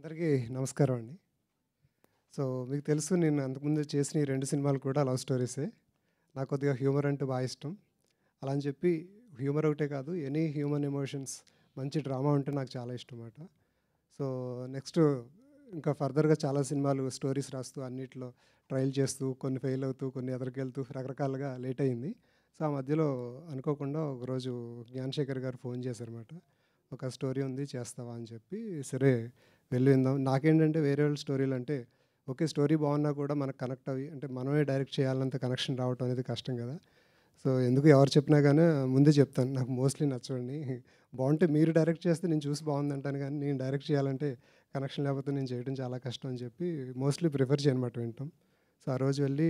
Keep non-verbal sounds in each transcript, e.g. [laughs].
అందరికీ నమస్కారం అండి సో మీకు తెలుసు నేను అంతకుముందు చేసిన ఈ రెండు సినిమాలు కూడా లవ్ స్టోరీసే నాకు కొద్దిగా హ్యూమర్ అంటే బాగా ఇష్టం అలా అని చెప్పి హ్యూమర్ ఒకటే కాదు ఎనీ హ్యూమన్ ఎమోషన్స్ మంచి డ్రామా ఉంటే నాకు చాలా ఇష్టం అన్నమాట సో నెక్స్ట్ ఇంకా ఫర్దర్గా చాలా సినిమాలు స్టోరీస్ రాస్తూ అన్నిట్లో ట్రయల్ చేస్తూ కొన్ని ఫెయిల్ అవుతూ కొన్ని ఎదరికెళ్తూ రకరకాలుగా లేట్ అయింది సో ఆ మధ్యలో అనుకోకుండా ఒకరోజు జ్ఞానశేఖర్ గారు ఫోన్ చేశారన్నమాట ఒక స్టోరీ ఉంది చేస్తావా అని చెప్పి సరే వెళ్ళి విందాం నాకేంటంటే వేరే వాళ్ళ స్టోరీలు అంటే ఓకే స్టోరీ బాగున్నా కూడా మనకు కనెక్ట్ అవి అంటే మనమే డైరెక్ట్ చేయాలంత కనెక్షన్ రావటం అనేది కష్టం కదా సో ఎందుకు ఎవరు చెప్పినా కానీ ముందే చెప్తాను నాకు మోస్ట్లీ నచ్చండి బాగుంటే మీరు డైరెక్ట్ చేస్తే నేను చూసి బాగుంది అంటాను కానీ నేను డైరెక్ట్ చేయాలంటే కనెక్షన్ లేకపోతే నేను చేయడం చాలా కష్టం అని చెప్పి మోస్ట్లీ ప్రిఫర్ చేయనమాట వింటాం సో ఆ రోజు వెళ్ళి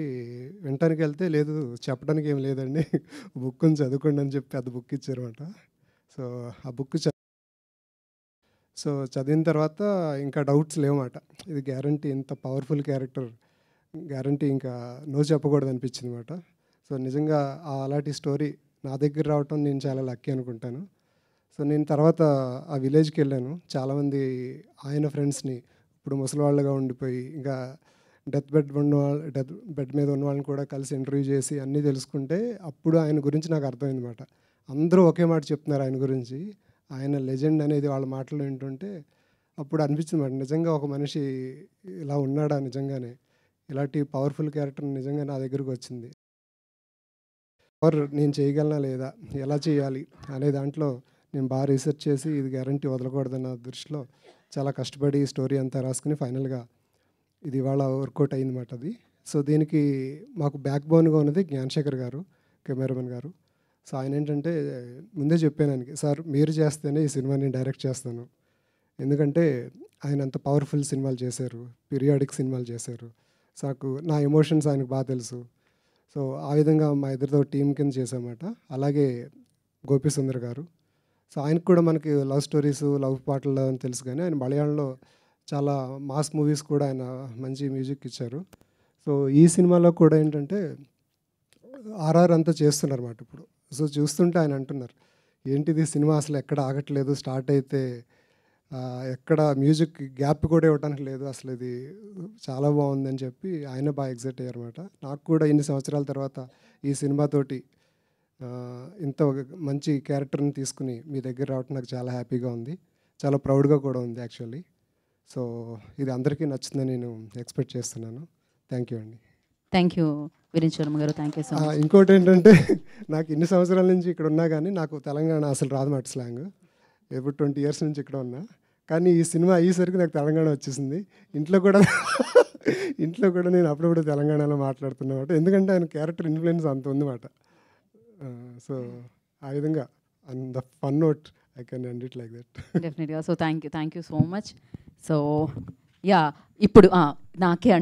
వినటానికి వెళ్తే లేదు చెప్పడానికి ఏం లేదండి [laughs] బుక్ని చదువుకోండి అని చెప్పి అది బుక్ ఇచ్చారు అంట సో ఆ బుక్ సో చదివిన తర్వాత ఇంకా డౌట్స్ లేవమాట ఇది గ్యారంటీ ఇంత పవర్ఫుల్ క్యారెక్టర్ గ్యారంటీ ఇంకా నో చెప్పకూడదు అనిపించింది అనమాట సో నిజంగా అలాంటి స్టోరీ నా దగ్గర రావటం నేను చాలా లక్కీ అనుకుంటాను సో నేను తర్వాత ఆ విలేజ్కి వెళ్ళాను చాలామంది ఆయన ఫ్రెండ్స్ని ఇప్పుడు ముసలివాళ్ళుగా ఉండిపోయి ఇంకా డెత్ బెడ్ ఉన్న వాళ్ళు డెత్ బెడ్ మీద ఉన్న వాళ్ళని కూడా కలిసి ఇంటర్వ్యూ చేసి అన్నీ తెలుసుకుంటే అప్పుడు ఆయన గురించి నాకు అర్థమైందన్నమాట అందరూ ఒకే మాట చెప్తున్నారు ఆయన గురించి ఆయన లెజెండ్ అనేది వాళ్ళ మాటలు వింటుంటే అప్పుడు అనిపించింది మాట నిజంగా ఒక మనిషి ఇలా ఉన్నాడా నిజంగానే ఇలాంటి పవర్ఫుల్ క్యారెక్టర్ నిజంగా నా దగ్గరకు వచ్చింది పవర్ నేను చేయగలనా లేదా ఎలా చేయాలి అనే దాంట్లో నేను బాగా రీసెర్చ్ చేసి ఇది గ్యారంటీ వదలకూడదన్న దృష్టిలో చాలా కష్టపడి స్టోరీ అంతా రాసుకుని ఫైనల్గా ఇది ఇవాళ వర్కౌట్ అయిందన్నమాట అది సో దీనికి మాకు బ్యాక్ బోన్గా ఉన్నది జ్ఞానశేఖర్ గారు కెమెరామెన్ గారు సో ఆయన ఏంటంటే ముందే చెప్పాను ఆయనకి సార్ మీరు చేస్తేనే ఈ సినిమాని డైరెక్ట్ చేస్తాను ఎందుకంటే ఆయన అంత పవర్ఫుల్ సినిమాలు చేశారు పీరియాడిక్ సినిమాలు చేశారు నాకు నా ఎమోషన్స్ ఆయనకు బాగా తెలుసు సో ఆ విధంగా మా ఇద్దరితో టీం కింద చేసామాట అలాగే గోపి గారు సో ఆయనకు కూడా మనకి లవ్ స్టోరీస్ లవ్ పాటలు అని తెలుసు కానీ ఆయన మలయాళంలో చాలా మాస్ మూవీస్ కూడా ఆయన మంచి మ్యూజిక్ ఇచ్చారు సో ఈ సినిమాలో కూడా ఏంటంటే ఆర్ఆర్ అంతా చేస్తున్నారు అన్నమాట ఇప్పుడు సో చూస్తుంటే ఆయన అంటున్నారు ఏంటిది సినిమా అసలు ఎక్కడ ఆగట్లేదు స్టార్ట్ అయితే ఎక్కడ మ్యూజిక్ గ్యాప్ కూడా ఇవ్వడానికి లేదు అసలు ఇది చాలా బాగుందని చెప్పి ఆయన బాగా ఎగ్జైట్ అయ్యారన్నమాట నాకు కూడా ఇన్ని సంవత్సరాల తర్వాత ఈ సినిమాతోటి ఇంత మంచి క్యారెక్టర్ని తీసుకుని మీ దగ్గర రావటం నాకు చాలా హ్యాపీగా ఉంది చాలా ప్రౌడ్గా కూడా ఉంది యాక్చువల్లీ సో ఇది అందరికీ నచ్చిందని నేను ఎక్స్పెక్ట్ చేస్తున్నాను థ్యాంక్ యూ అండి థ్యాంక్ యూ విరించవరం గారు థ్యాంక్ యూ సో ఇంకోటి ఏంటంటే [laughs] నాకు ఇన్ని సంవత్సరాల నుంచి ఇక్కడ ఉన్నా కానీ నాకు తెలంగాణ అసలు రాదు మాట స్లాంగ్ ఎప్పుడు ట్వంటీ ఇయర్స్ నుంచి ఇక్కడ ఉన్నా కానీ ఈ సినిమా అయ్యేసరికి నాకు తెలంగాణ వచ్చేసింది ఇంట్లో కూడా [laughs] ఇంట్లో కూడా నేను అప్పుడప్పుడు తెలంగాణలో మాట్లాడుతున్నమాట ఎందుకంటే ఆయన క్యారెక్టర్ ఇన్ఫ్లుయెన్స్ అంత ఉందన్నమాట సో ఆ విధంగా on the fun note I can end it like that డెఫినెట్గా so thank you thank you so much so yeah ఇప్పుడు నాకే